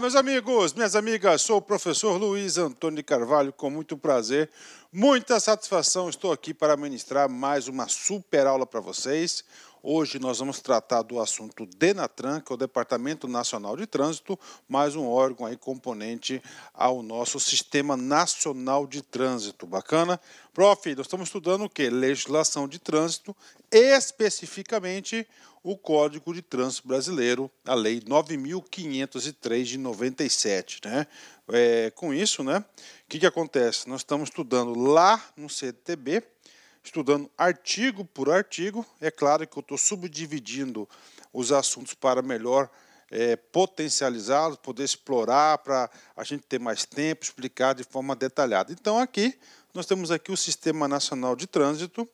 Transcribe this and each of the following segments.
meus amigos, minhas amigas, sou o professor Luiz Antônio de Carvalho, com muito prazer, muita satisfação, estou aqui para ministrar mais uma super aula para vocês, Hoje nós vamos tratar do assunto Denatran, que é o Departamento Nacional de Trânsito, mais um órgão aí componente ao nosso Sistema Nacional de Trânsito. Bacana? Prof, nós estamos estudando o quê? Legislação de trânsito, especificamente o Código de Trânsito Brasileiro, a Lei 9.503 de 97, né? É, com isso, né? O que, que acontece? Nós estamos estudando lá no CTB, estudando artigo por artigo. É claro que eu estou subdividindo os assuntos para melhor é, potencializá-los, poder explorar, para a gente ter mais tempo, explicar de forma detalhada. Então, aqui, nós temos aqui o Sistema Nacional de Trânsito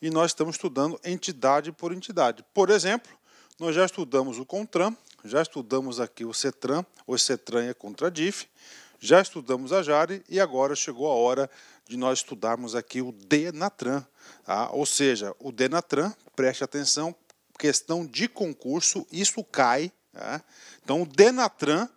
e nós estamos estudando entidade por entidade. Por exemplo, nós já estudamos o CONTRAN, já estudamos aqui o CETRAN, o CETRAN é contra a DIF, já estudamos a JARE e agora chegou a hora de nós estudarmos aqui o DENATRAN. Tá? Ou seja, o DENATRAN, preste atenção, questão de concurso, isso cai. Tá? Então, o DENATRAN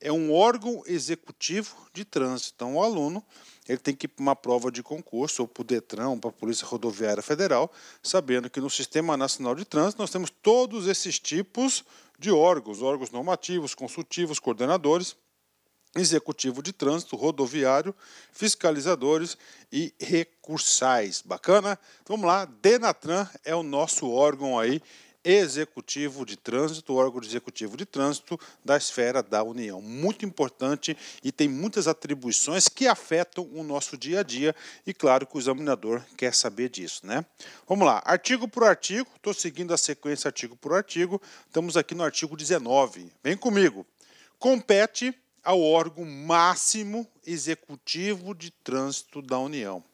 é um órgão executivo de trânsito. Então, o aluno ele tem que ir para uma prova de concurso, ou para o DETRAN, ou para a Polícia Rodoviária Federal, sabendo que no Sistema Nacional de Trânsito nós temos todos esses tipos de órgãos, órgãos normativos, consultivos, coordenadores, executivo de trânsito, rodoviário, fiscalizadores e recursais. Bacana? Então, vamos lá, Denatran é o nosso órgão aí executivo de trânsito, órgão executivo de trânsito da esfera da União. Muito importante e tem muitas atribuições que afetam o nosso dia a dia e claro que o examinador quer saber disso, né? Vamos lá, artigo por artigo, estou seguindo a sequência artigo por artigo, estamos aqui no artigo 19. Vem comigo. Compete ao órgão máximo executivo de trânsito da União.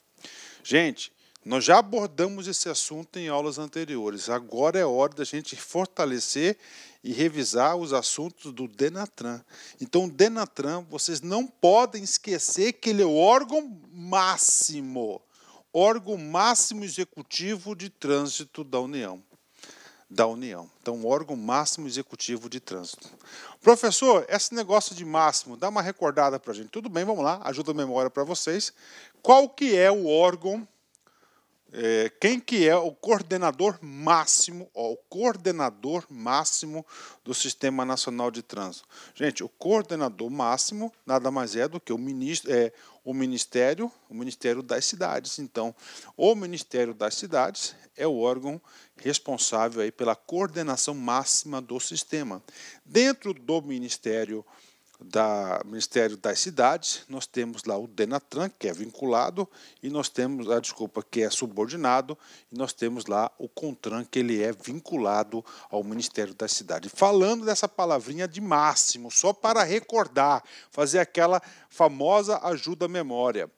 Gente, nós já abordamos esse assunto em aulas anteriores. Agora é hora da gente fortalecer e revisar os assuntos do Denatran. Então, o Denatran, vocês não podem esquecer que ele é o órgão máximo, órgão máximo executivo de trânsito da União da União. Então, um órgão máximo executivo de trânsito. Professor, esse negócio de máximo, dá uma recordada para a gente. Tudo bem, vamos lá, ajuda a memória para vocês. Qual que é o órgão é, quem que é o coordenador máximo, ó, o coordenador máximo do Sistema Nacional de Trânsito? Gente, o coordenador máximo nada mais é do que o ministro, é, o Ministério, o Ministério das Cidades. Então, o Ministério das Cidades é o órgão responsável aí pela coordenação máxima do sistema. Dentro do Ministério da Ministério das Cidades, nós temos lá o Denatran, que é vinculado, e nós temos, a ah, desculpa, que é subordinado, e nós temos lá o Contran, que ele é vinculado ao Ministério das Cidades. Falando dessa palavrinha de máximo, só para recordar, fazer aquela famosa ajuda à memória.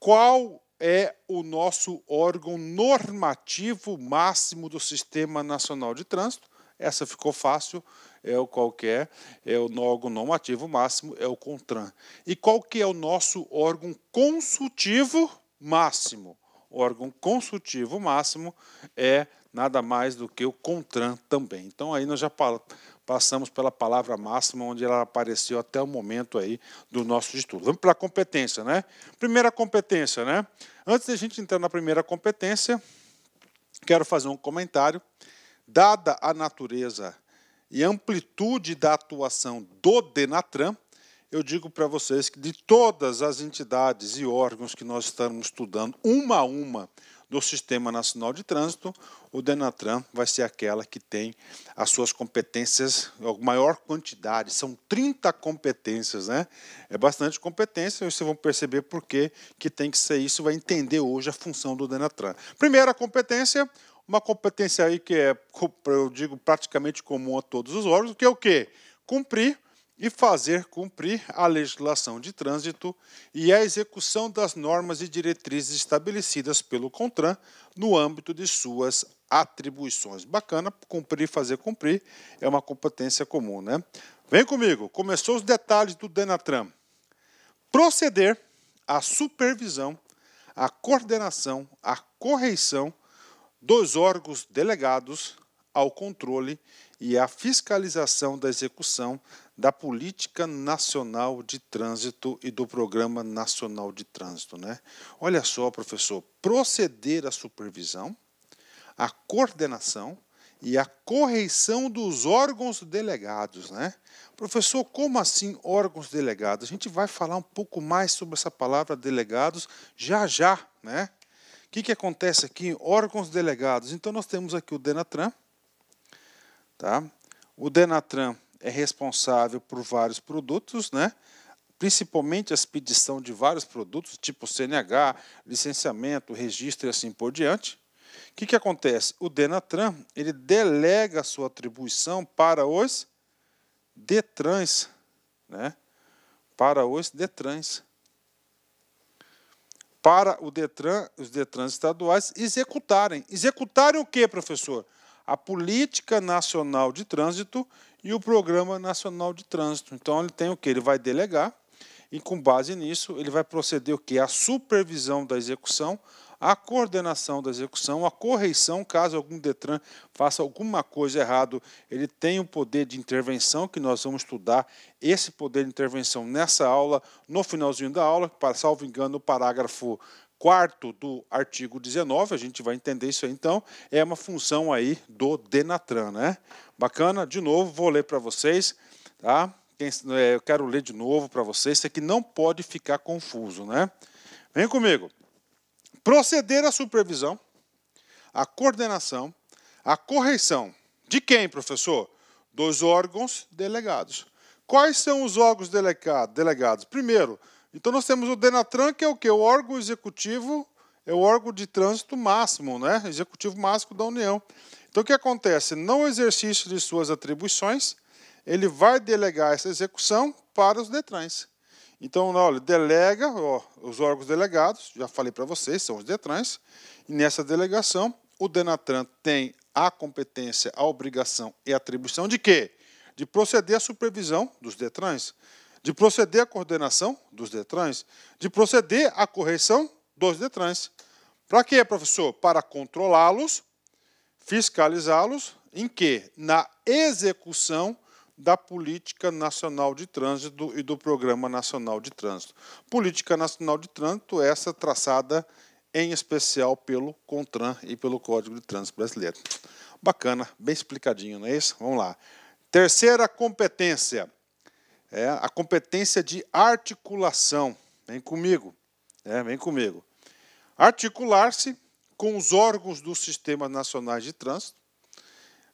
Qual é o nosso órgão normativo máximo do Sistema Nacional de Trânsito? Essa ficou fácil é o qualquer, é o órgão normativo máximo, é o CONTRAN. E qual que é o nosso órgão consultivo máximo? O órgão consultivo máximo é nada mais do que o CONTRAN também. Então aí nós já passamos pela palavra máxima, onde ela apareceu até o momento aí do nosso estudo. Vamos para a competência, né? Primeira competência, né? Antes da gente entrar na primeira competência, quero fazer um comentário. Dada a natureza e amplitude da atuação do Denatran, eu digo para vocês que de todas as entidades e órgãos que nós estamos estudando, uma a uma, do Sistema Nacional de Trânsito, o Denatran vai ser aquela que tem as suas competências, a maior quantidade, são 30 competências, né? É bastante competência, e vocês vão perceber por que, que tem que ser isso, vai entender hoje a função do Denatran. Primeira competência, uma competência aí que é, eu digo, praticamente comum a todos os órgãos, que é o quê? Cumprir e fazer cumprir a legislação de trânsito e a execução das normas e diretrizes estabelecidas pelo CONTRAN no âmbito de suas atribuições. Bacana, cumprir e fazer cumprir é uma competência comum, né? Vem comigo, começou os detalhes do Denatran. Proceder à supervisão, à coordenação, à correição dos órgãos delegados ao controle e à fiscalização da execução da Política Nacional de Trânsito e do Programa Nacional de Trânsito. Né? Olha só, professor, proceder à supervisão, à coordenação e à correição dos órgãos delegados. Né? Professor, como assim órgãos delegados? A gente vai falar um pouco mais sobre essa palavra delegados já já, né? O que, que acontece aqui? Órgãos delegados. Então, nós temos aqui o Denatran. Tá? O Denatran é responsável por vários produtos, né? principalmente a expedição de vários produtos, tipo CNH, licenciamento, registro e assim por diante. O que, que acontece? O Denatran ele delega a sua atribuição para os Detrans, né? para os Detrans para o Detran, os Detrans estaduais executarem. Executarem o quê, professor? A Política Nacional de Trânsito e o Programa Nacional de Trânsito. Então ele tem o que? Ele vai delegar e com base nisso ele vai proceder o que? A supervisão da execução a coordenação da execução, a correição, caso algum DETRAN faça alguma coisa errado, ele tem um poder de intervenção que nós vamos estudar esse poder de intervenção nessa aula, no finalzinho da aula, para salvo engano, o parágrafo quarto do artigo 19, a gente vai entender isso aí, então, é uma função aí do Denatran, né? Bacana? De novo, vou ler para vocês, tá? É, eu quero ler de novo para vocês, isso aqui não pode ficar confuso, né? Vem comigo proceder à supervisão, à coordenação, à correção. De quem, professor? Dos órgãos delegados. Quais são os órgãos delegados? Primeiro, então nós temos o Denatran, que é o que? O órgão executivo, é o órgão de trânsito máximo, né? Executivo máximo da União. Então o que acontece? No exercício de suas atribuições, ele vai delegar essa execução para os Detrans. Então, olha, delega ó, os órgãos delegados, já falei para vocês, são os DETRANs, e nessa delegação, o DENATRAN tem a competência, a obrigação e a atribuição de quê? De proceder à supervisão dos DETRANs, de proceder à coordenação dos DETRANs, de proceder à correção dos DETRANs. Para quê, professor? Para controlá-los, fiscalizá-los, em quê? Na execução da Política Nacional de Trânsito e do Programa Nacional de Trânsito. Política Nacional de Trânsito, essa traçada em especial pelo CONTRAN e pelo Código de Trânsito Brasileiro. Bacana, bem explicadinho, não é isso? Vamos lá. Terceira competência é a competência de articulação. Vem comigo, é, vem comigo. Articular-se com os órgãos dos sistemas nacionais de trânsito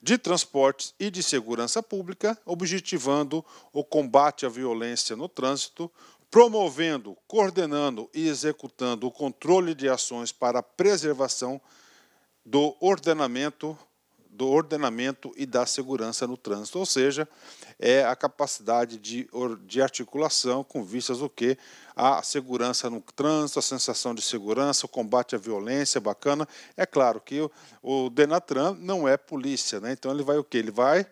de transportes e de segurança pública, objetivando o combate à violência no trânsito, promovendo, coordenando e executando o controle de ações para a preservação do ordenamento do ordenamento e da segurança no trânsito, ou seja, é a capacidade de, de articulação com vistas o que a segurança no trânsito, a sensação de segurança, o combate à violência, bacana. É claro que o, o Denatran não é polícia, né? Então ele vai o que? Ele vai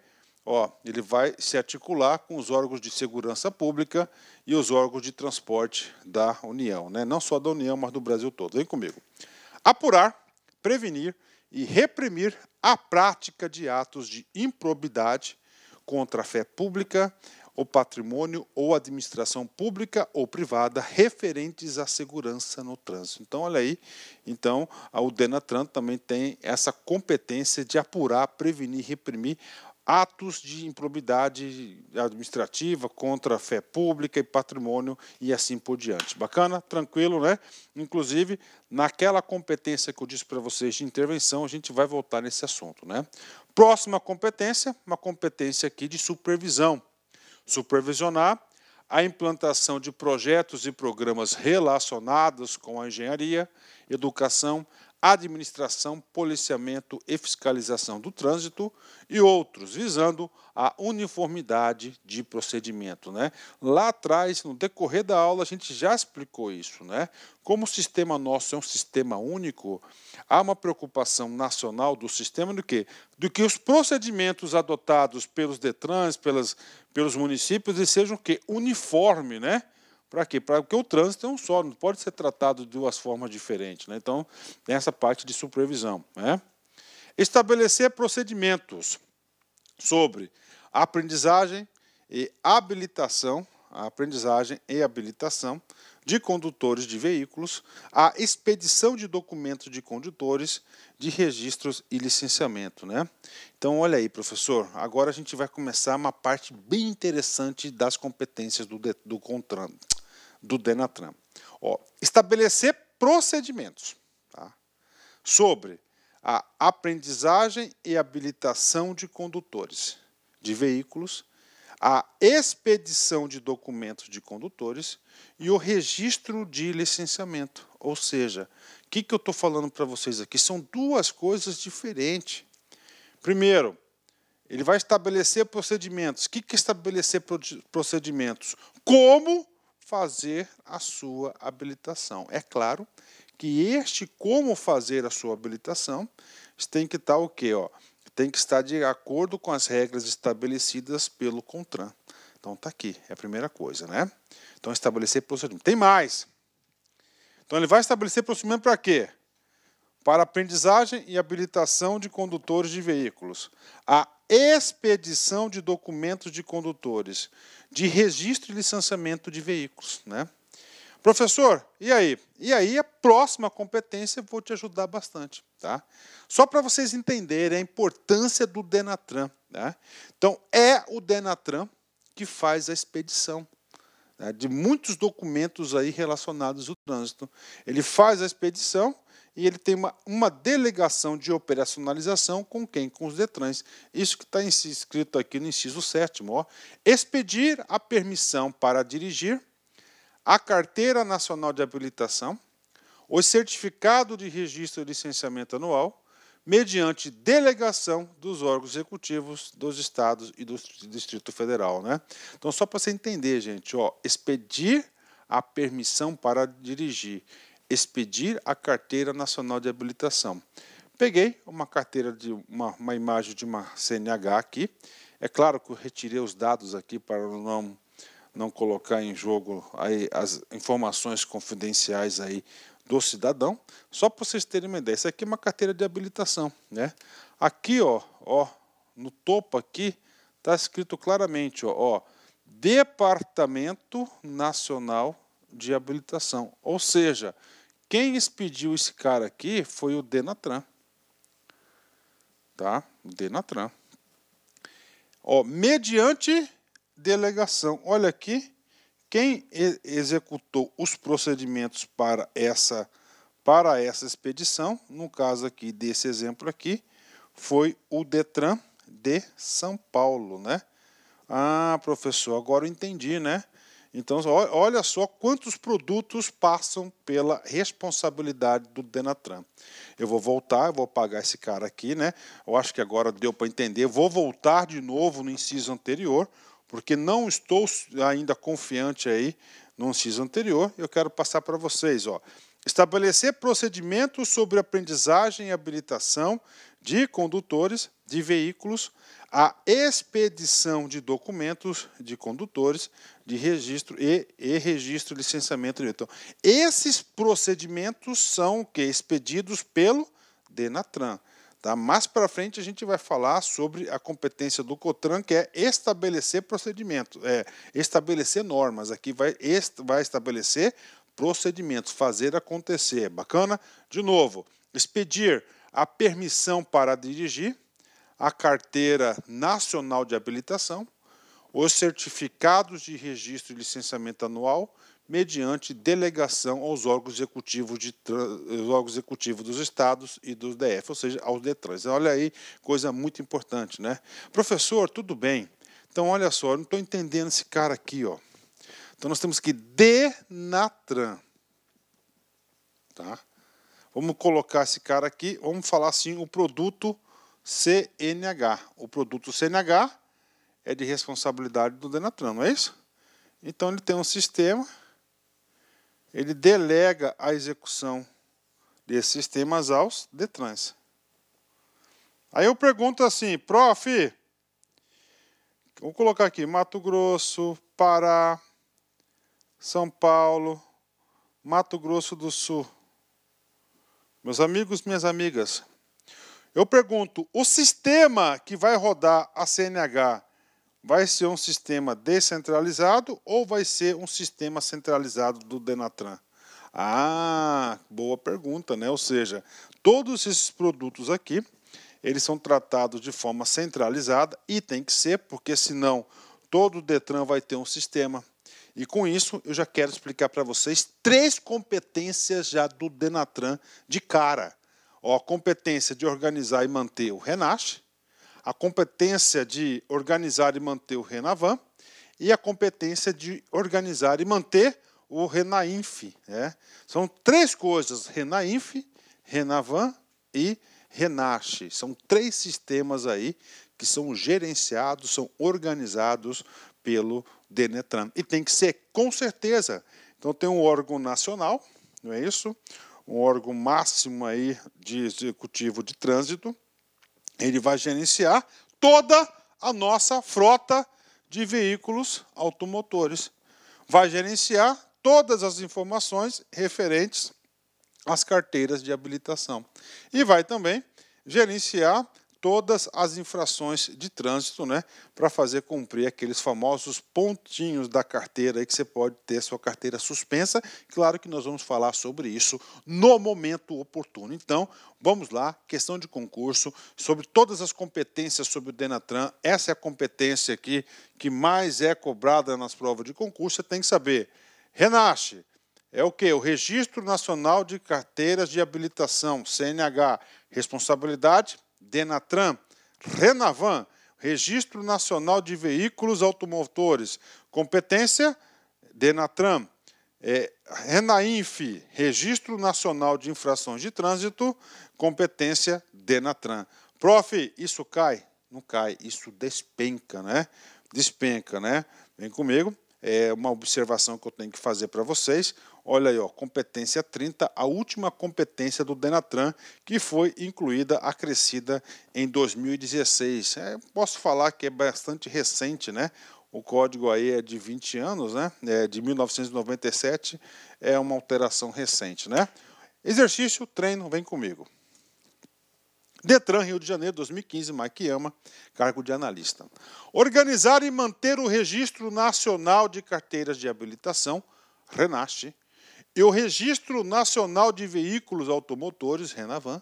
Ó, ele vai se articular com os órgãos de segurança pública e os órgãos de transporte da União, né? não só da União, mas do Brasil todo. Vem comigo. Apurar, prevenir e reprimir a prática de atos de improbidade contra a fé pública, o patrimônio ou administração pública ou privada referentes à segurança no trânsito. Então, olha aí, então o Denatran também tem essa competência de apurar, prevenir, reprimir atos de improbidade administrativa contra a fé pública e patrimônio e assim por diante. Bacana? Tranquilo, né? Inclusive, naquela competência que eu disse para vocês de intervenção, a gente vai voltar nesse assunto, né? Próxima competência, uma competência aqui de supervisão. Supervisionar a implantação de projetos e programas relacionados com a engenharia, educação, administração, policiamento e fiscalização do trânsito e outros, visando a uniformidade de procedimento. Né? Lá atrás, no decorrer da aula, a gente já explicou isso. Né? Como o sistema nosso é um sistema único, há uma preocupação nacional do sistema do quê? Do que os procedimentos adotados pelos DETRANs, pelas, pelos municípios, e sejam que Uniforme, né? Para quê? Pra, porque o trânsito é um só, não pode ser tratado de duas formas diferentes. Né? Então, tem essa parte de supervisão. Né? Estabelecer procedimentos sobre aprendizagem e habilitação, aprendizagem e habilitação de condutores de veículos, a expedição de documentos de condutores, de registros e licenciamento, né? Então, olha aí, professor, agora a gente vai começar uma parte bem interessante das competências do, do, contrato, do Denatran. Ó, estabelecer procedimentos tá? sobre a aprendizagem e habilitação de condutores de veículos, a expedição de documentos de condutores e o registro de licenciamento. Ou seja, o que, que eu estou falando para vocês aqui? São duas coisas diferentes. Primeiro, ele vai estabelecer procedimentos. O que, que é estabelecer procedimentos? Como fazer a sua habilitação. É claro que este como fazer a sua habilitação tem que estar o quê? Ó? Tem que estar de acordo com as regras estabelecidas pelo CONTRAN. Então tá aqui, é a primeira coisa, né? Então estabelecer procedimento. Tem mais. Então ele vai estabelecer procedimento para quê? Para aprendizagem e habilitação de condutores de veículos. A expedição de documentos de condutores, de registro e licenciamento de veículos. Né? Professor, e aí? E aí a próxima competência vou te ajudar bastante. Tá? Só para vocês entenderem a importância do Denatran. Né? Então, é o Denatran que faz a expedição né, de muitos documentos aí relacionados ao trânsito. Ele faz a expedição e ele tem uma, uma delegação de operacionalização com quem? Com os DETRANs. Isso que está escrito aqui no inciso 7. Ó. Expedir a permissão para dirigir, a Carteira Nacional de Habilitação, o Certificado de Registro e Licenciamento Anual, mediante delegação dos órgãos executivos dos estados e do Distrito Federal. Né? Então, só para você entender, gente, ó, expedir a permissão para dirigir expedir a carteira nacional de habilitação. Peguei uma carteira de uma, uma imagem de uma CNH aqui. É claro que eu retirei os dados aqui para não não colocar em jogo aí as informações confidenciais aí do cidadão. Só para vocês terem uma ideia, isso aqui é uma carteira de habilitação, né? Aqui, ó, ó, no topo aqui tá escrito claramente, ó, ó Departamento Nacional de Habilitação, ou seja, quem expediu esse cara aqui foi o Denatran. Tá? Denatran. Ó, mediante delegação. Olha aqui, quem executou os procedimentos para essa para essa expedição, no caso aqui desse exemplo aqui, foi o Detran de São Paulo, né? Ah, professor, agora eu entendi, né? Então, olha só quantos produtos passam pela responsabilidade do Denatran. Eu vou voltar, eu vou pagar esse cara aqui, né? Eu acho que agora deu para entender. Vou voltar de novo no inciso anterior, porque não estou ainda confiante aí no inciso anterior. Eu quero passar para vocês, ó. Estabelecer procedimentos sobre aprendizagem e habilitação de condutores de veículos, a expedição de documentos de condutores de registro e, e registro licenciamento. Então, esses procedimentos são que expedidos pelo Denatran. Tá? Mais para frente a gente vai falar sobre a competência do COTRAN, que é estabelecer procedimentos, é estabelecer normas. Aqui vai, est vai estabelecer procedimentos, fazer acontecer. Bacana? De novo, expedir a permissão para dirigir, a carteira nacional de habilitação, os certificados de registro e licenciamento anual, mediante delegação aos órgãos executivos, de, órgãos executivos dos estados e dos DF, ou seja, aos DETRANs. Olha aí, coisa muito importante, né? Professor, tudo bem. Então, olha só, eu não estou entendendo esse cara aqui, ó. Então nós temos que denatran. Tá? Vamos colocar esse cara aqui, vamos falar assim o produto CNH. O produto CNH é de responsabilidade do Denatran, não é isso? Então ele tem um sistema, ele delega a execução desses sistemas aos Detrans. Aí eu pergunto assim, prof, vou colocar aqui Mato Grosso, Pará, são Paulo, Mato Grosso do Sul. Meus amigos, minhas amigas, eu pergunto: o sistema que vai rodar a CNH vai ser um sistema descentralizado ou vai ser um sistema centralizado do Denatran? Ah, boa pergunta, né? Ou seja, todos esses produtos aqui, eles são tratados de forma centralizada e tem que ser, porque senão todo o Detran vai ter um sistema, e com isso, eu já quero explicar para vocês três competências já do Denatran de cara. Ó, a competência de organizar e manter o Renache, a competência de organizar e manter o Renavan e a competência de organizar e manter o Renainf. Né? São três coisas, Renainf, Renavan e Renasce. São três sistemas aí que são gerenciados, são organizados pelo Denetran. E tem que ser, com certeza. Então tem um órgão nacional, não é isso? Um órgão máximo aí de executivo de trânsito. Ele vai gerenciar toda a nossa frota de veículos automotores. Vai gerenciar todas as informações referentes às carteiras de habilitação. E vai também gerenciar todas as infrações de trânsito, né, para fazer cumprir aqueles famosos pontinhos da carteira aí que você pode ter sua carteira suspensa. Claro que nós vamos falar sobre isso no momento oportuno. Então, vamos lá, questão de concurso, sobre todas as competências sobre o Denatran. Essa é a competência aqui que mais é cobrada nas provas de concurso, você tem que saber. Renache. é o que? O Registro Nacional de Carteiras de Habilitação, CNH. Responsabilidade Denatran, Renavan, Registro Nacional de Veículos Automotores, competência Denatran, é, Renainf, Registro Nacional de Infrações de Trânsito, competência Denatran. Prof, isso cai? Não cai, isso despenca, né? Despenca, né? Vem comigo, é uma observação que eu tenho que fazer para vocês. Olha aí, ó, competência 30, a última competência do Denatran, que foi incluída, acrescida em 2016. É, posso falar que é bastante recente, né? O código aí é de 20 anos, né? É de 1997, é uma alteração recente, né? Exercício, treino, vem comigo. Detran Rio de Janeiro 2015, Maquiama, cargo de analista. Organizar e manter o Registro Nacional de Carteiras de Habilitação, RENAST, e o Registro Nacional de Veículos Automotores, Renavan,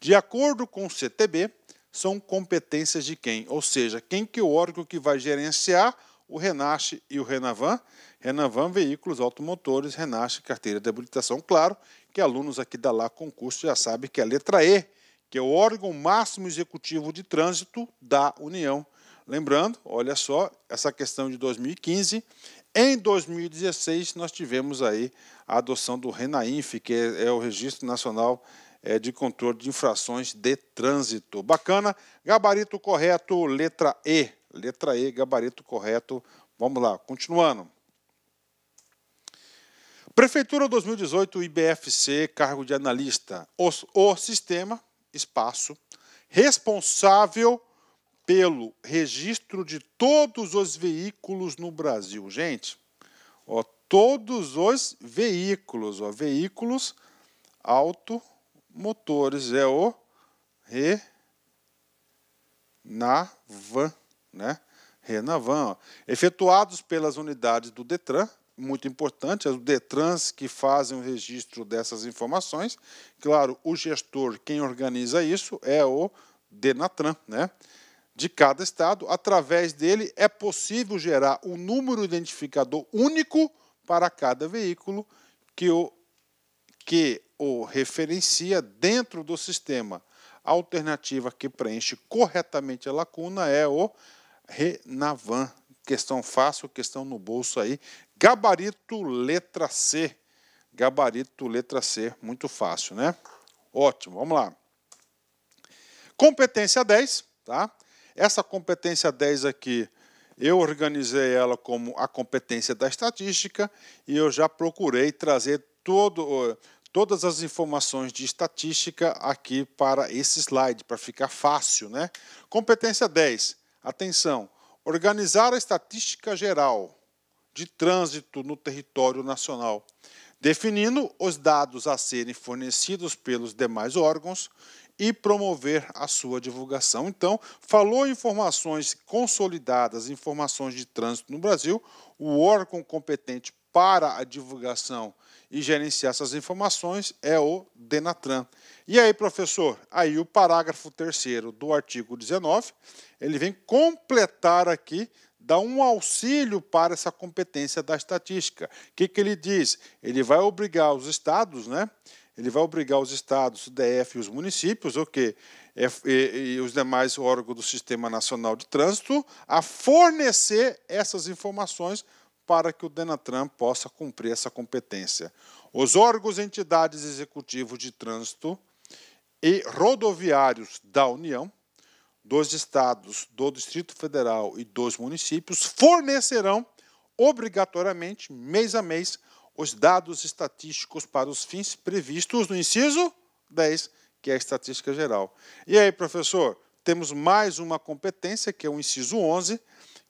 de acordo com o CTB, são competências de quem? Ou seja, quem que é o órgão que vai gerenciar o Renache e o Renavan? Renavan Veículos Automotores, Renache Carteira de Habilitação. Claro que alunos aqui da Lá Concurso já sabem que a letra E, que é o órgão máximo executivo de trânsito da União. Lembrando, olha só, essa questão de 2015 em 2016, nós tivemos aí a adoção do RENAINF, que é, é o Registro Nacional é, de Controle de Infrações de Trânsito. Bacana. Gabarito correto, letra E. Letra E, gabarito correto. Vamos lá, continuando. Prefeitura 2018, IBFC, cargo de analista. O, o sistema, espaço, responsável pelo registro de todos os veículos no Brasil. Gente, ó, todos os veículos, ó, veículos automotores, é o Renavan, né? Renavan, ó. efetuados pelas unidades do Detran, muito importante, é o Detrans que fazem o registro dessas informações. Claro, o gestor, quem organiza isso, é o Denatran, né? de cada estado. Através dele é possível gerar um número identificador único para cada veículo que o, que o referencia dentro do sistema. A alternativa que preenche corretamente a lacuna é o Renavan. Questão fácil, questão no bolso aí. Gabarito letra C. Gabarito letra C, muito fácil, né? Ótimo, vamos lá. Competência 10, tá? Essa competência 10 aqui, eu organizei ela como a competência da estatística e eu já procurei trazer todo, todas as informações de estatística aqui para esse slide, para ficar fácil. Né? Competência 10, atenção, organizar a estatística geral de trânsito no território nacional, definindo os dados a serem fornecidos pelos demais órgãos e promover a sua divulgação. Então, falou informações consolidadas, informações de trânsito no Brasil, o órgão competente para a divulgação e gerenciar essas informações é o Denatran. E aí, professor, aí o parágrafo 3 do artigo 19, ele vem completar aqui, dá um auxílio para essa competência da estatística. O que, que ele diz? Ele vai obrigar os estados, né? ele vai obrigar os estados, o DF e os municípios, o que é, e, e os demais órgãos do Sistema Nacional de Trânsito, a fornecer essas informações para que o Denatran possa cumprir essa competência. Os órgãos, entidades executivos de trânsito e rodoviários da União, dos estados, do Distrito Federal e dos municípios fornecerão obrigatoriamente mês a mês os dados estatísticos para os fins previstos no inciso 10, que é a estatística geral. E aí, professor, temos mais uma competência, que é o inciso 11,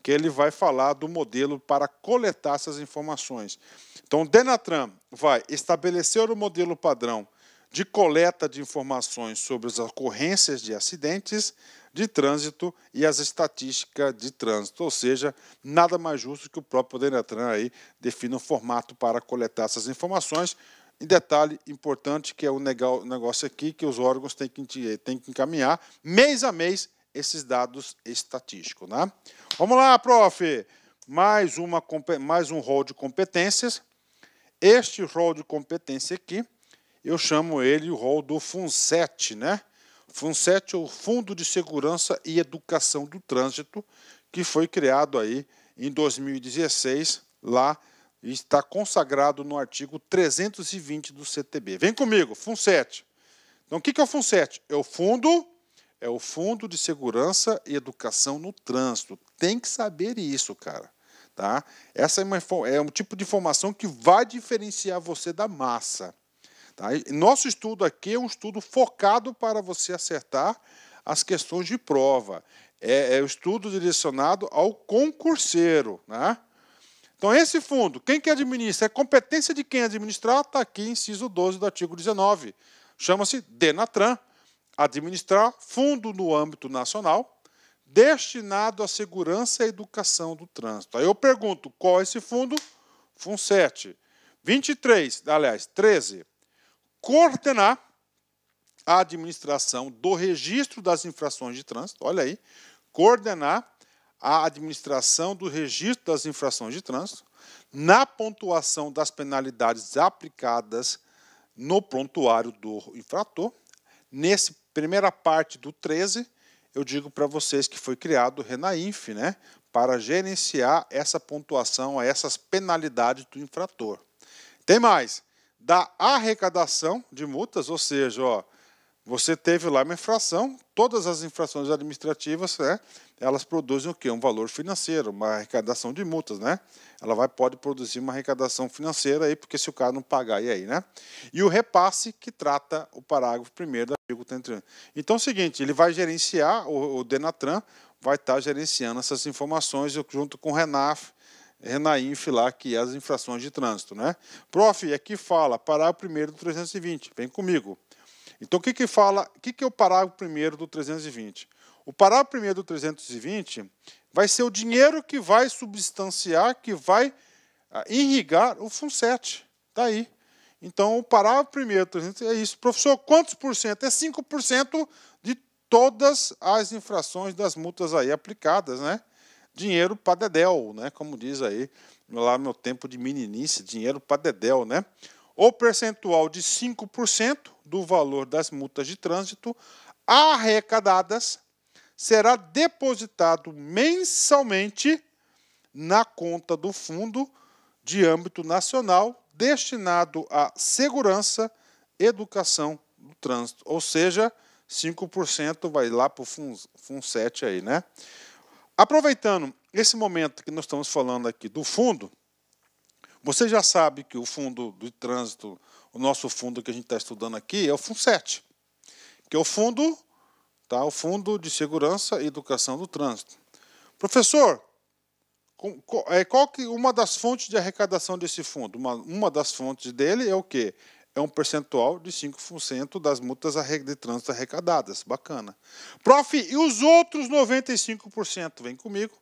que ele vai falar do modelo para coletar essas informações. Então, o Denatran vai estabelecer o modelo padrão de coleta de informações sobre as ocorrências de acidentes, de trânsito e as estatísticas de trânsito. Ou seja, nada mais justo que o próprio Denetran aí defina um formato para coletar essas informações. Em detalhe importante, que é o negócio aqui, que os órgãos têm que, têm que encaminhar mês a mês esses dados estatísticos. Né? Vamos lá, prof! Mais, uma, mais um rol de competências. Este rol de competência aqui, eu chamo ele o rol do FUNSET, né? FUNSET é o Fundo de Segurança e Educação do Trânsito, que foi criado aí em 2016, lá e está consagrado no artigo 320 do CTB. Vem comigo, FUNSET. Então, o que é o FUNSET? É o Fundo é o Fundo de Segurança e Educação no Trânsito. Tem que saber isso, cara. Tá? Essa é, uma, é um tipo de informação que vai diferenciar você da massa. Tá? Nosso estudo aqui é um estudo focado para você acertar as questões de prova. É, é o estudo direcionado ao concurseiro. Né? Então, esse fundo, quem que administra? É competência de quem administrar, está aqui, inciso 12 do artigo 19. Chama-se DENATRAN. Administrar fundo no âmbito nacional destinado à segurança e educação do trânsito. Aí eu pergunto, qual é esse fundo? FUNSET. 23, aliás, 13 coordenar a administração do registro das infrações de trânsito. Olha aí, coordenar a administração do registro das infrações de trânsito na pontuação das penalidades aplicadas no prontuário do infrator. Nessa primeira parte do 13, eu digo para vocês que foi criado o RENAINF, né, para gerenciar essa pontuação, essas penalidades do infrator. Tem mais da arrecadação de multas, ou seja, ó, você teve lá uma infração, todas as infrações administrativas, né, elas produzem o quê? Um valor financeiro, uma arrecadação de multas, né? Ela vai, pode produzir uma arrecadação financeira aí, porque se o cara não pagar, e aí, né? E o repasse que trata o parágrafo primeiro do artigo 31. Então é o seguinte, ele vai gerenciar, o, o Denatran vai estar tá gerenciando essas informações junto com o RENAF, Renaim que é as infrações de trânsito. Né? Prof, aqui é fala, parágrafo primeiro do 320, vem comigo. Então, o que, que fala, o que, que é o parágrafo primeiro do 320? O parágrafo primeiro do 320 vai ser o dinheiro que vai substanciar, que vai ah, irrigar o FUNSET. Está aí. Então, o parágrafo primeiro é isso. Professor, quantos por cento? É 5% de todas as infrações das multas aí aplicadas, né? dinheiro para dedéu, né? Como diz aí lá meu tempo de meninice, dinheiro para dedéu, né? O percentual de 5% do valor das multas de trânsito arrecadadas será depositado mensalmente na conta do fundo de âmbito nacional destinado à segurança, educação do trânsito, ou seja, 5% vai lá para o FUN, FUN 7 aí, né? Aproveitando esse momento que nós estamos falando aqui do fundo, você já sabe que o fundo do trânsito, o nosso fundo que a gente está estudando aqui, é o FUNSET, que é o fundo, tá? O Fundo de Segurança e Educação do Trânsito. Professor, é, qual que uma das fontes de arrecadação desse fundo? Uma, uma das fontes dele é o quê? é um percentual de 5% das multas de trânsito arrecadadas. Bacana. Prof, e os outros 95%? Vem comigo.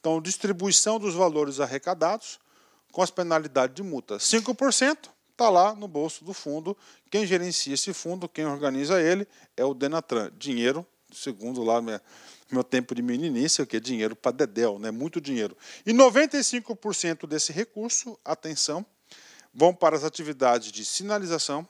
Então, distribuição dos valores arrecadados com as penalidades de multa. 5% está lá no bolso do fundo. Quem gerencia esse fundo, quem organiza ele, é o Denatran. Dinheiro, segundo lá minha, meu tempo de meninice, o que é dinheiro para dedéu, né? muito dinheiro. E 95% desse recurso, atenção, vão para as atividades de sinalização,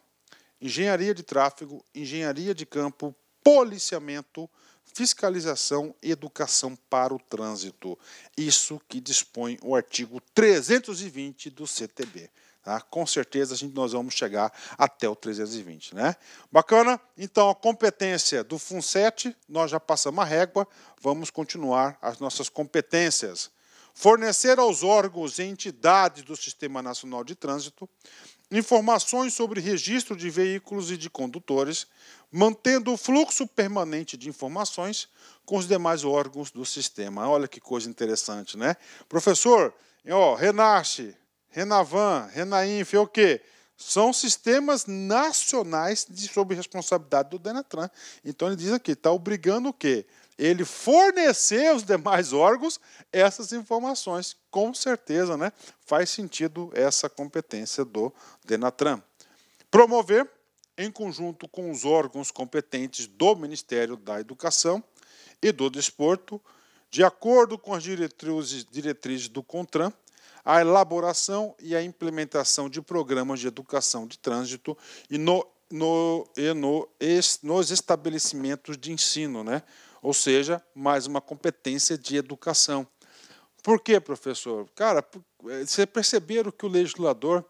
engenharia de tráfego, engenharia de campo, policiamento, fiscalização e educação para o trânsito. Isso que dispõe o artigo 320 do CTB. Tá? Com certeza a gente, nós vamos chegar até o 320. Né? Bacana? Então, a competência do FUNSET, nós já passamos a régua, vamos continuar as nossas competências fornecer aos órgãos e entidades do Sistema Nacional de Trânsito informações sobre registro de veículos e de condutores, mantendo o fluxo permanente de informações com os demais órgãos do sistema. Olha que coisa interessante, né? Professor, ó, Renasce, Renavan, Renainf, é o quê? São sistemas nacionais de, sob responsabilidade do Denatran. Então ele diz aqui, está obrigando o quê? ele fornecer os demais órgãos essas informações. Com certeza, né? Faz sentido essa competência do Denatran. Promover, em conjunto com os órgãos competentes do Ministério da Educação e do Desporto, de acordo com as diretrizes, diretrizes do CONTRAN, a elaboração e a implementação de programas de educação de trânsito e, no, no, e no, es, nos estabelecimentos de ensino, né? Ou seja, mais uma competência de educação. Por quê, professor? Cara, eh, vocês perceberam que o legislador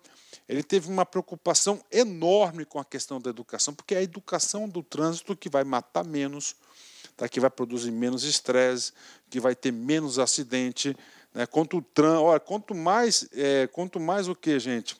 ele teve uma preocupação enorme com a questão da educação, porque é a educação do trânsito que vai matar menos, tá? que vai produzir menos estresse, que vai ter menos acidente. Né? Quanto, tran... Olha, quanto mais, é, quanto mais o que, gente?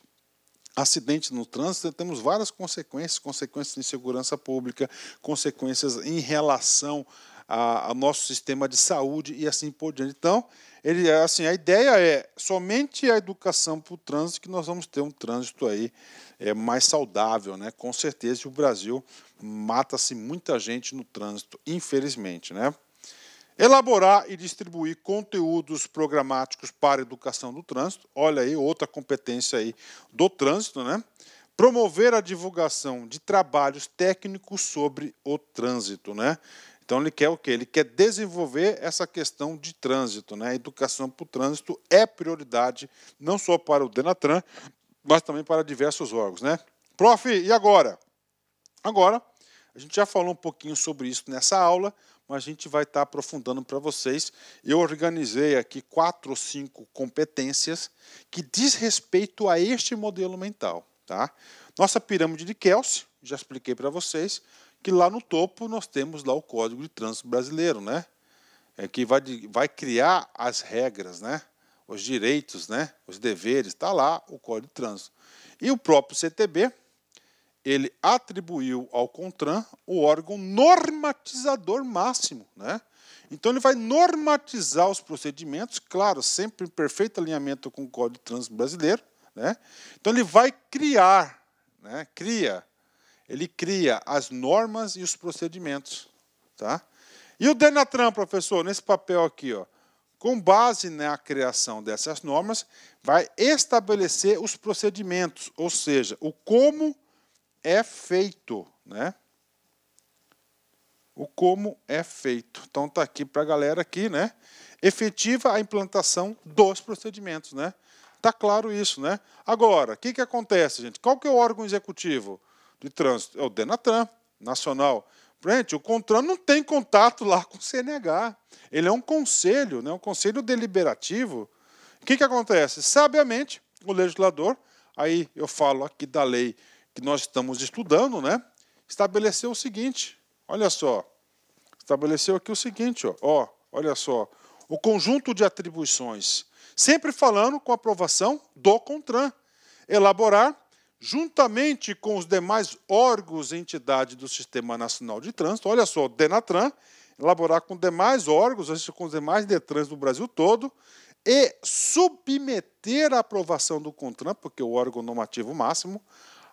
acidente no trânsito, temos várias consequências, consequências de segurança pública, consequências em relação ao nosso sistema de saúde e assim por diante. Então, ele, é assim, a ideia é somente a educação para o trânsito que nós vamos ter um trânsito aí é, mais saudável, né? Com certeza o Brasil mata-se muita gente no trânsito, infelizmente, né? Elaborar e distribuir conteúdos programáticos para a educação do trânsito. Olha aí, outra competência aí do trânsito, né? Promover a divulgação de trabalhos técnicos sobre o trânsito, né? Então ele quer o quê? Ele quer desenvolver essa questão de trânsito, né? A educação para o trânsito é prioridade não só para o Denatran, mas também para diversos órgãos, né? Prof, e agora? Agora, a gente já falou um pouquinho sobre isso nessa aula, mas a gente vai estar tá aprofundando para vocês. Eu organizei aqui quatro ou cinco competências que diz respeito a este modelo mental, tá? Nossa pirâmide de Kelsey, já expliquei para vocês que lá no topo nós temos lá o Código de Trânsito Brasileiro, né? É que vai, vai criar as regras, né? Os direitos, né? Os deveres, está lá o Código de Trânsito. E o próprio CTB, ele atribuiu ao CONTRAN o órgão normatizador máximo, né? Então ele vai normatizar os procedimentos, claro, sempre em perfeito alinhamento com o Código de Trânsito Brasileiro, né? Então ele vai criar, né? Cria ele cria as normas e os procedimentos. Tá? E o Denatran, professor, nesse papel aqui, ó, com base na criação dessas normas, vai estabelecer os procedimentos, ou seja, o como é feito. Né? O como é feito. Então está aqui para a galera aqui, né? Efetiva a implantação dos procedimentos, né? Tá claro isso, né? Agora, o que, que acontece, gente? Qual que é o órgão executivo? de trânsito? É o Denatran Nacional. Gente, o CONTRAN não tem contato lá com o CNH. Ele é um conselho, né, um conselho deliberativo. O que, que acontece? Sabiamente, o legislador, aí eu falo aqui da lei que nós estamos estudando, né, estabeleceu o seguinte, olha só, estabeleceu aqui o seguinte, ó, ó olha só, o conjunto de atribuições, sempre falando com aprovação do CONTRAN, elaborar juntamente com os demais órgãos e entidades do Sistema Nacional de Trânsito, olha só, o Denatran, elaborar com demais órgãos, com os demais Detrans do Brasil todo, e submeter à aprovação do CONTRAN, porque é o órgão normativo máximo,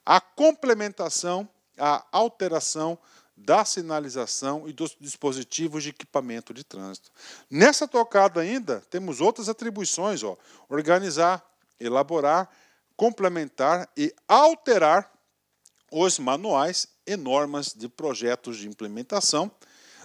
a complementação, a alteração da sinalização e dos dispositivos de equipamento de trânsito. Nessa tocada ainda, temos outras atribuições, ó, organizar, elaborar, complementar e alterar os manuais e normas de projetos de implementação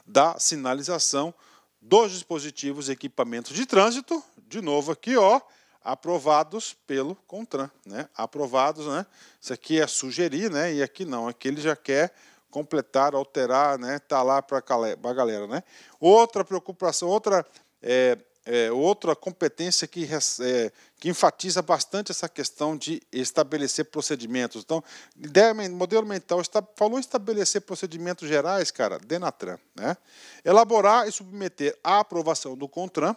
da sinalização dos dispositivos e equipamentos de trânsito, de novo aqui, ó, aprovados pelo CONTRAN, né? Aprovados, né? Isso aqui é sugerir, né? E aqui não, aqui ele já quer completar, alterar, né? Tá lá para a galera, né? Outra preocupação, outra é, é, outra competência que, é, que enfatiza bastante essa questão de estabelecer procedimentos. Então, ideia, modelo mental está, falou estabelecer procedimentos gerais, cara, Denatran. Né? Elaborar e submeter à aprovação do CONTRAN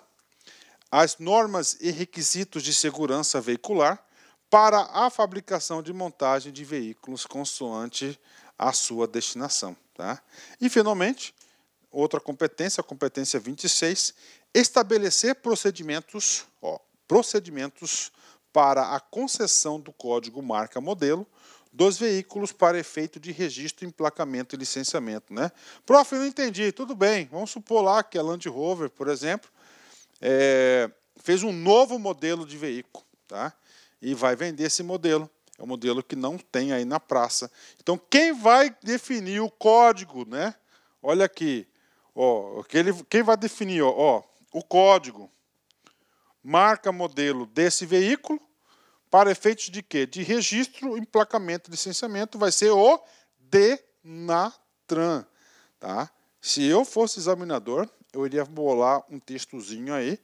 as normas e requisitos de segurança veicular para a fabricação de montagem de veículos consoante a sua destinação. Tá? E, finalmente, outra competência, a competência 26, estabelecer procedimentos, ó, procedimentos para a concessão do código marca modelo dos veículos para efeito de registro, emplacamento e licenciamento, né? Prof, não entendi. Tudo bem. Vamos supor lá que a Land Rover, por exemplo, é, fez um novo modelo de veículo, tá? E vai vender esse modelo. É um modelo que não tem aí na praça. Então, quem vai definir o código, né? Olha aqui, ó, aquele, quem vai definir, ó, ó o código, marca modelo desse veículo, para efeitos de quê? De registro, emplacamento, licenciamento, vai ser o DENATRAN. Tá? Se eu fosse examinador, eu iria bolar um textozinho aí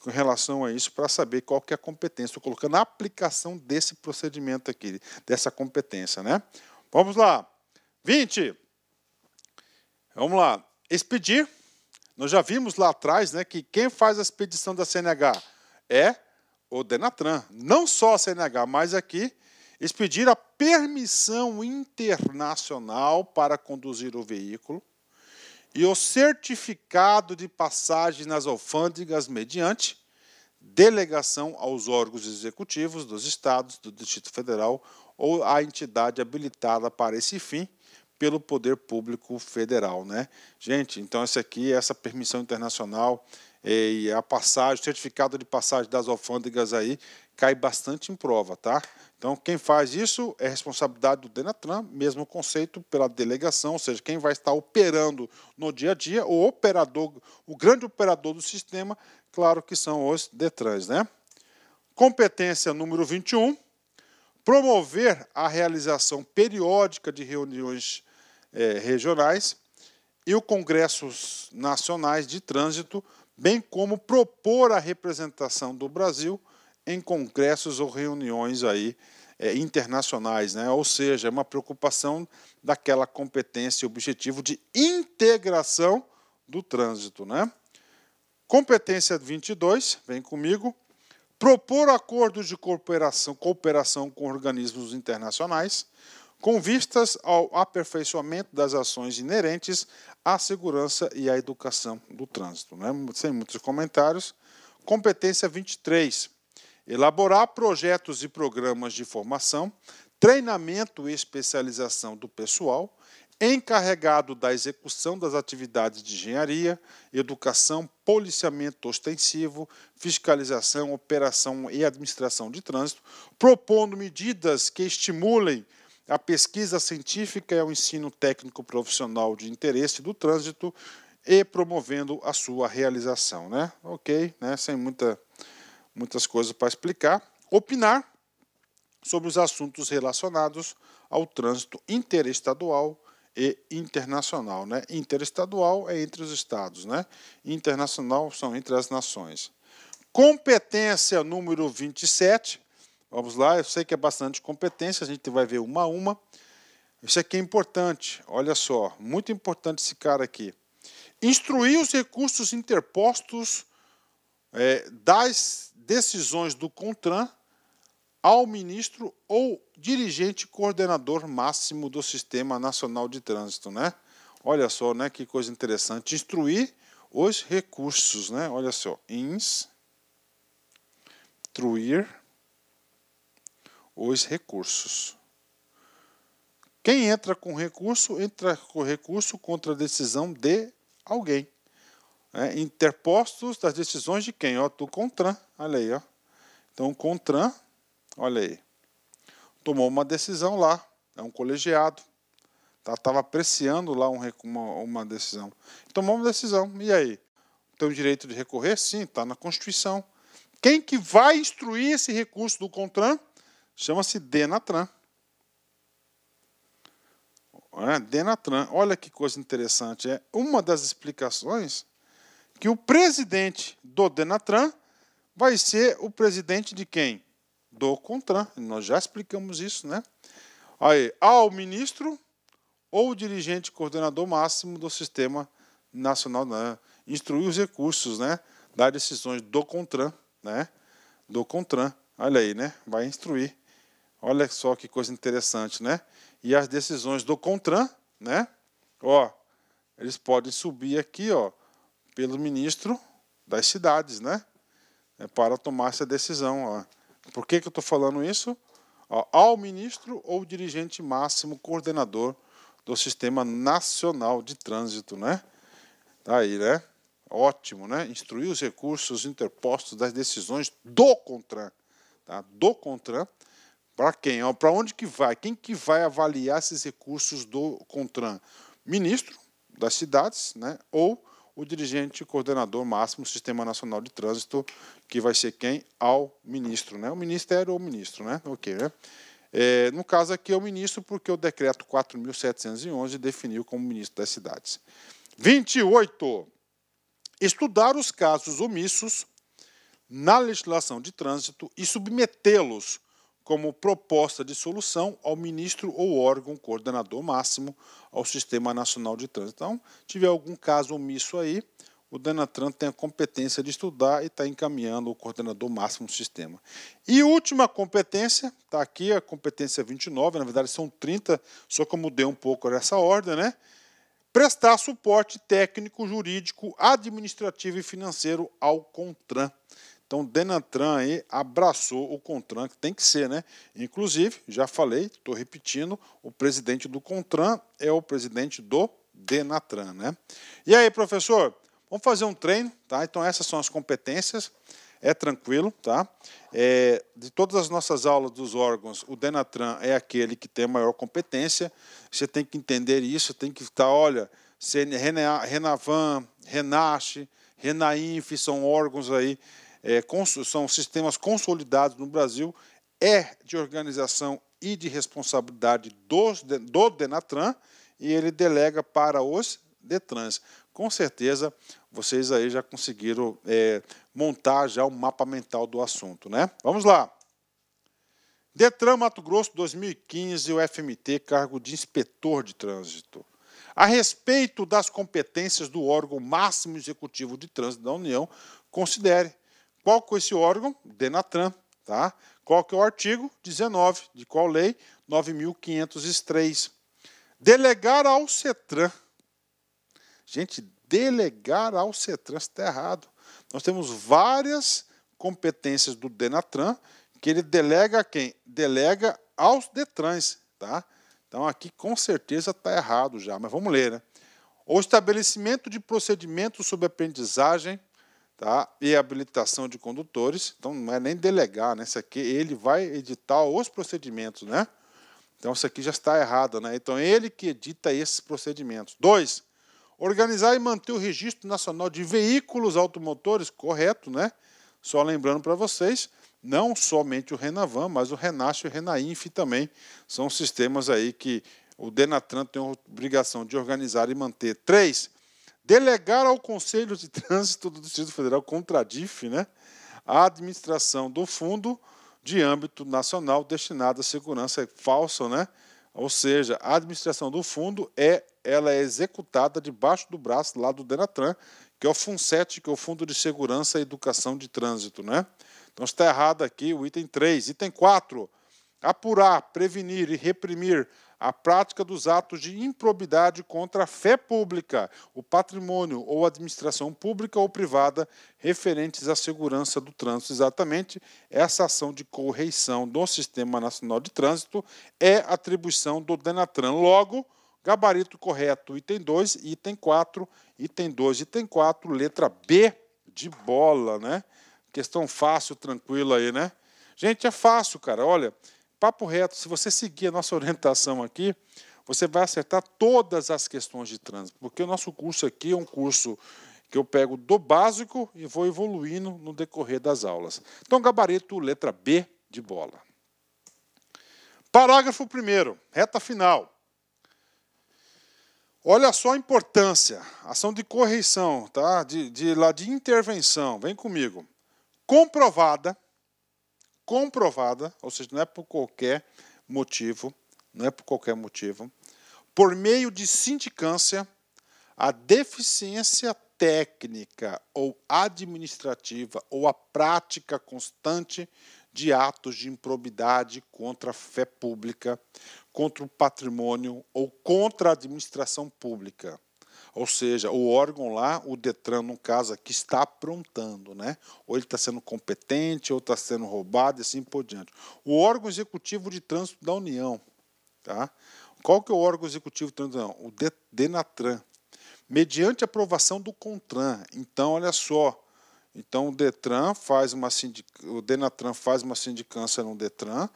com relação a isso para saber qual que é a competência. Estou colocando a aplicação desse procedimento aqui, dessa competência. Né? Vamos lá. 20. Vamos lá. Expedir nós já vimos lá atrás né, que quem faz a expedição da CNH é o Denatran. Não só a CNH, mas aqui eles pediram a permissão internacional para conduzir o veículo e o certificado de passagem nas alfândegas mediante delegação aos órgãos executivos dos estados, do Distrito Federal ou à entidade habilitada para esse fim, pelo poder público federal, né? Gente, então essa aqui, essa permissão internacional é, e a passagem, o certificado de passagem das alfândegas aí cai bastante em prova, tá? Então quem faz isso é responsabilidade do Denatran, mesmo conceito pela delegação, ou seja, quem vai estar operando no dia a dia, o operador, o grande operador do sistema, claro que são os Detrans, né? Competência número 21, promover a realização periódica de reuniões é, regionais e o Congressos Nacionais de Trânsito, bem como propor a representação do Brasil em congressos ou reuniões aí é, internacionais, né? Ou seja, é uma preocupação daquela competência e objetivo de integração do trânsito, né? Competência 22, vem comigo, propor acordos de cooperação, cooperação com organismos internacionais, com vistas ao aperfeiçoamento das ações inerentes à segurança e à educação do trânsito. Né? Sem muitos comentários. Competência 23. Elaborar projetos e programas de formação, treinamento e especialização do pessoal encarregado da execução das atividades de engenharia, educação, policiamento ostensivo, fiscalização, operação e administração de trânsito, propondo medidas que estimulem a pesquisa científica é o ensino técnico profissional de interesse do trânsito e promovendo a sua realização, né? Ok, né? Sem muita, muitas coisas para explicar. Opinar sobre os assuntos relacionados ao trânsito interestadual e internacional, né? Interestadual é entre os estados, né? Internacional são entre as nações. Competência número 27, Vamos lá, eu sei que é bastante competência, a gente vai ver uma a uma. Isso aqui é importante, olha só, muito importante esse cara aqui. Instruir os recursos interpostos é, das decisões do CONTRAN ao ministro ou dirigente coordenador máximo do Sistema Nacional de Trânsito, né? Olha só, né, que coisa interessante. Instruir os recursos, né? Olha só, instruir os recursos. Quem entra com recurso, entra com recurso contra a decisão de alguém. É, interpostos das decisões de quem? Ó, do CONTRAN. Olha aí. Ó. Então, o CONTRAN, olha aí, tomou uma decisão lá, é um colegiado. Estava tá, apreciando lá um, uma, uma decisão. Tomou uma decisão. E aí? Tem o direito de recorrer? Sim, está na Constituição. Quem que vai instruir esse recurso do CONTRAN? Chama-se Denatran. É, Denatran, olha que coisa interessante. É uma das explicações que o presidente do Denatran vai ser o presidente de quem? Do Contran. Nós já explicamos isso, né? Aí, ao ministro ou dirigente coordenador máximo do Sistema Nacional, né? instruir os recursos, né? Dar decisões do Contran, né? Do Contran. Olha aí, né? Vai instruir Olha só que coisa interessante, né? E as decisões do CONTRAN, né? Ó, eles podem subir aqui, ó, pelo ministro das cidades, né? É, para tomar essa decisão, ó. Por que, que eu estou falando isso? Ó, ao ministro ou dirigente máximo coordenador do Sistema Nacional de Trânsito, né? Tá aí, né? Ótimo, né? Instruir os recursos interpostos das decisões do CONTRAN, tá? Do CONTRAN para quem? Para onde que vai? Quem que vai avaliar esses recursos do CONTRAN? Ministro das cidades, né? ou o dirigente coordenador máximo do Sistema Nacional de Trânsito, que vai ser quem? Ao ministro, né? O ministério ou o ministro, né? Ok, né? É, no caso aqui é o ministro, porque o decreto 4.711 definiu como ministro das cidades. 28. Estudar os casos omissos na legislação de trânsito e submetê-los como proposta de solução ao ministro ou órgão coordenador máximo ao Sistema Nacional de Trânsito. Então, tiver algum caso omisso aí, o Denatran tem a competência de estudar e está encaminhando o coordenador máximo do sistema. E última competência, está aqui a competência 29, na verdade são 30, só que eu mudei um pouco essa ordem, né? Prestar suporte técnico, jurídico, administrativo e financeiro ao CONTRAN. Então, Denatran aí abraçou o Contran, que tem que ser, né? Inclusive, já falei, estou repetindo, o presidente do Contran é o presidente do Denatran, né? E aí, professor, vamos fazer um treino, tá? Então, essas são as competências, é tranquilo, tá? É, de todas as nossas aulas dos órgãos, o Denatran é aquele que tem a maior competência, você tem que entender isso, tem que estar, tá, olha, Renavan, Renache, Renainf, são órgãos aí é, são sistemas consolidados no Brasil, é de organização e de responsabilidade dos, do Denatran e ele delega para os Detrans. Com certeza vocês aí já conseguiram é, montar já o mapa mental do assunto, né? Vamos lá. Detran Mato Grosso 2015, o FMT, cargo de inspetor de trânsito. A respeito das competências do órgão máximo executivo de trânsito da União, considere qual que é esse órgão? Denatran, tá? Qual que é o artigo 19 de qual lei? 9503. Delegar ao CETRAN. Gente, delegar ao CETRAN está errado. Nós temos várias competências do Denatran que ele delega a quem? Delega aos Detrans, tá? Então aqui com certeza está errado já, mas vamos ler, né? O estabelecimento de procedimentos sobre aprendizagem tá? e habilitação de condutores. Então, não é nem delegar, né? Isso aqui ele vai editar os procedimentos, né? Então, isso aqui já está errado, né? Então, ele que edita esses procedimentos. Dois, organizar e manter o Registro Nacional de Veículos Automotores, correto, né? Só lembrando para vocês, não somente o Renavan, mas o Renacho e o Renainf também são sistemas aí que o Denatran tem a obrigação de organizar e manter. Três, delegar ao Conselho de Trânsito do Distrito Federal, Contradif, né, a administração do fundo de âmbito nacional destinado à segurança é falsa, né? Ou seja, a administração do fundo é ela é executada debaixo do braço lá do Denatran, que é o FUNSET, que é o Fundo de Segurança e Educação de Trânsito, né? Então está errado aqui o item 3, item 4. Apurar, prevenir e reprimir a prática dos atos de improbidade contra a fé pública, o patrimônio ou administração pública ou privada referentes à segurança do trânsito. Exatamente, essa ação de correição do Sistema Nacional de Trânsito é atribuição do Denatran. Logo, gabarito correto, item 2, item 4, item 2, item 4, letra B de bola, né? Questão fácil, tranquila aí, né? Gente, é fácil, cara. Olha, Papo reto, se você seguir a nossa orientação aqui, você vai acertar todas as questões de trânsito, porque o nosso curso aqui é um curso que eu pego do básico e vou evoluindo no decorrer das aulas. Então, gabarito, letra B de bola. Parágrafo 1, reta final. Olha só a importância, ação de correição, tá? de, de, de intervenção, vem comigo. Comprovada comprovada, ou seja, não é por qualquer motivo, não é por qualquer motivo, por meio de sindicância, a deficiência técnica ou administrativa ou a prática constante de atos de improbidade contra a fé pública, contra o patrimônio ou contra a administração pública ou seja, o órgão lá, o Detran, no caso aqui, está aprontando, né? Ou ele está sendo competente, ou está sendo roubado e assim por diante. O órgão executivo de trânsito da União, tá? Qual que é o órgão executivo de trânsito da União? O Denatran. Mediante aprovação do CONTRAN. Então, olha só, então o Detran faz uma sindic... o Denatran faz uma sindicância no Detran,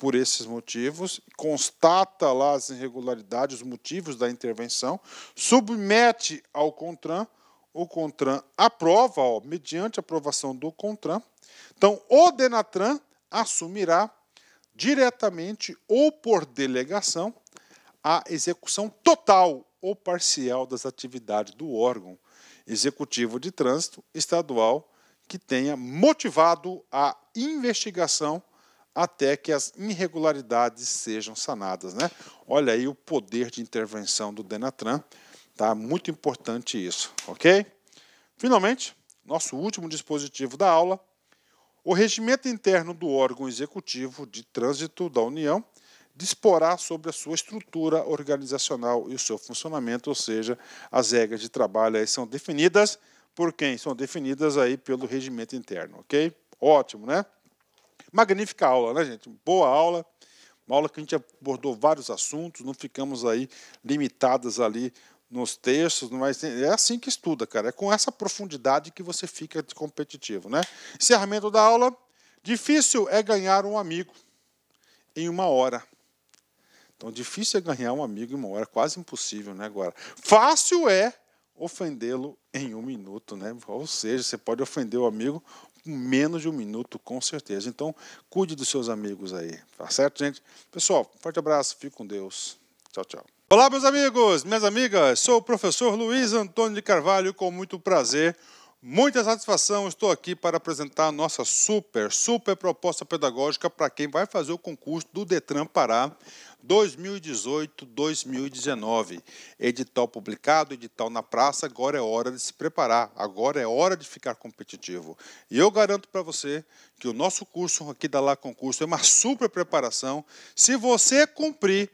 por esses motivos, constata lá as irregularidades, os motivos da intervenção, submete ao CONTRAN, o CONTRAN aprova, ó, mediante aprovação do CONTRAN. Então, o DENATRAN assumirá diretamente ou por delegação a execução total ou parcial das atividades do órgão executivo de trânsito estadual que tenha motivado a investigação até que as irregularidades sejam sanadas. Né? Olha aí o poder de intervenção do Denatran, tá? Muito importante isso, ok? Finalmente, nosso último dispositivo da aula, o regimento interno do órgão executivo de trânsito da União disporá sobre a sua estrutura organizacional e o seu funcionamento, ou seja, as regras de trabalho aí são definidas por quem? São definidas aí pelo regimento interno, ok? Ótimo, né? Magnífica aula, né, gente? Boa aula. Uma aula que a gente abordou vários assuntos, não ficamos aí limitadas ali nos textos, mas é assim que estuda, cara. É com essa profundidade que você fica competitivo, né? Encerramento da aula. Difícil é ganhar um amigo em uma hora. Então, difícil é ganhar um amigo em uma hora, quase impossível, né? Agora, fácil é ofendê-lo em um minuto, né? Ou seja, você pode ofender o amigo menos de um minuto, com certeza. Então, cuide dos seus amigos aí, tá certo, gente? Pessoal, forte abraço, fique com Deus. Tchau, tchau. Olá, meus amigos, minhas amigas, sou o professor Luiz Antônio de Carvalho, com muito prazer Muita satisfação, estou aqui para apresentar a nossa super, super proposta pedagógica para quem vai fazer o concurso do Detran Pará 2018-2019. Edital publicado, edital na praça, agora é hora de se preparar, agora é hora de ficar competitivo. E eu garanto para você que o nosso curso aqui da Lá Concurso é uma super preparação. Se você cumprir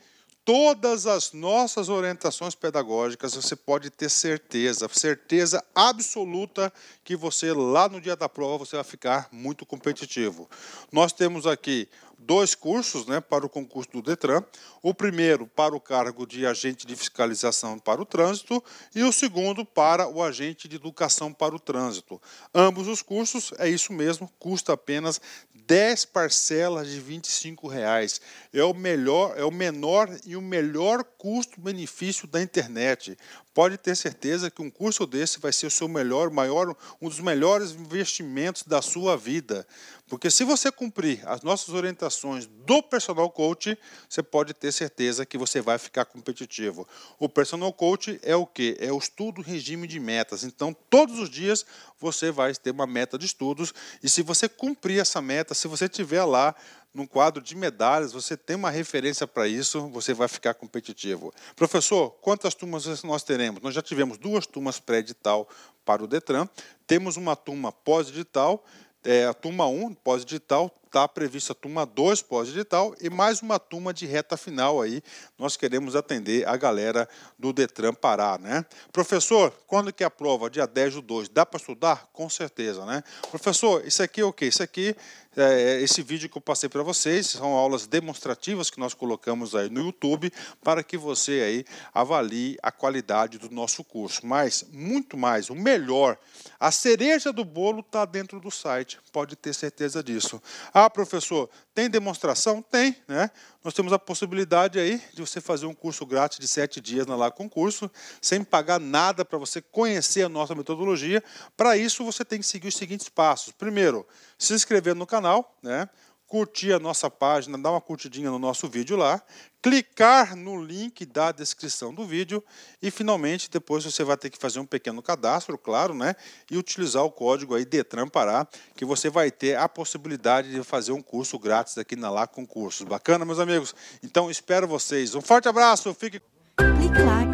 todas as nossas orientações pedagógicas, você pode ter certeza, certeza absoluta que você lá no dia da prova você vai ficar muito competitivo. Nós temos aqui dois cursos, né, para o concurso do Detran. O primeiro para o cargo de agente de fiscalização para o trânsito e o segundo para o agente de educação para o trânsito. Ambos os cursos, é isso mesmo, custa apenas 10 parcelas de R$ 25,00. É o melhor, é o menor e o melhor custo-benefício da internet. Pode ter certeza que um curso desse vai ser o seu melhor, maior, um dos melhores investimentos da sua vida. Porque se você cumprir as nossas orientações do personal coach, você pode ter certeza que você vai ficar competitivo. O personal coach é o que? É o estudo regime de metas. Então, todos os dias você vai ter uma meta de estudos e se você cumprir essa meta, se você tiver lá no quadro de medalhas, você tem uma referência para isso, você vai ficar competitivo. Professor, quantas turmas nós teremos? Nós já tivemos duas turmas pré-edital para o Detran, temos uma turma pós-edital, é, a turma 1 pós-digital, está prevista a turma 2 pós-digital e mais uma turma de reta final aí. Nós queremos atender a galera do Detran Pará, né? Professor, quando que é a prova? Dia 10 ou 2. Dá para estudar? Com certeza, né? Professor, isso aqui é o quê? Isso aqui é, é, esse vídeo que eu passei para vocês, são aulas demonstrativas que nós colocamos aí no YouTube para que você aí avalie a qualidade do nosso curso. Mas, muito mais, o melhor, a cereja do bolo está dentro do site, pode ter certeza disso. Ah, professor, tem demonstração? Tem, né? nós temos a possibilidade aí de você fazer um curso grátis de sete dias na Lá Concurso, sem pagar nada para você conhecer a nossa metodologia. Para isso, você tem que seguir os seguintes passos. Primeiro, se inscrever no canal, né? curtir a nossa página, dar uma curtidinha no nosso vídeo lá, clicar no link da descrição do vídeo e finalmente depois você vai ter que fazer um pequeno cadastro, claro, né? E utilizar o código aí Detran Pará, que você vai ter a possibilidade de fazer um curso grátis aqui na Lá Concursos. Bacana, meus amigos? Então espero vocês. Um forte abraço, fique. Clique lá.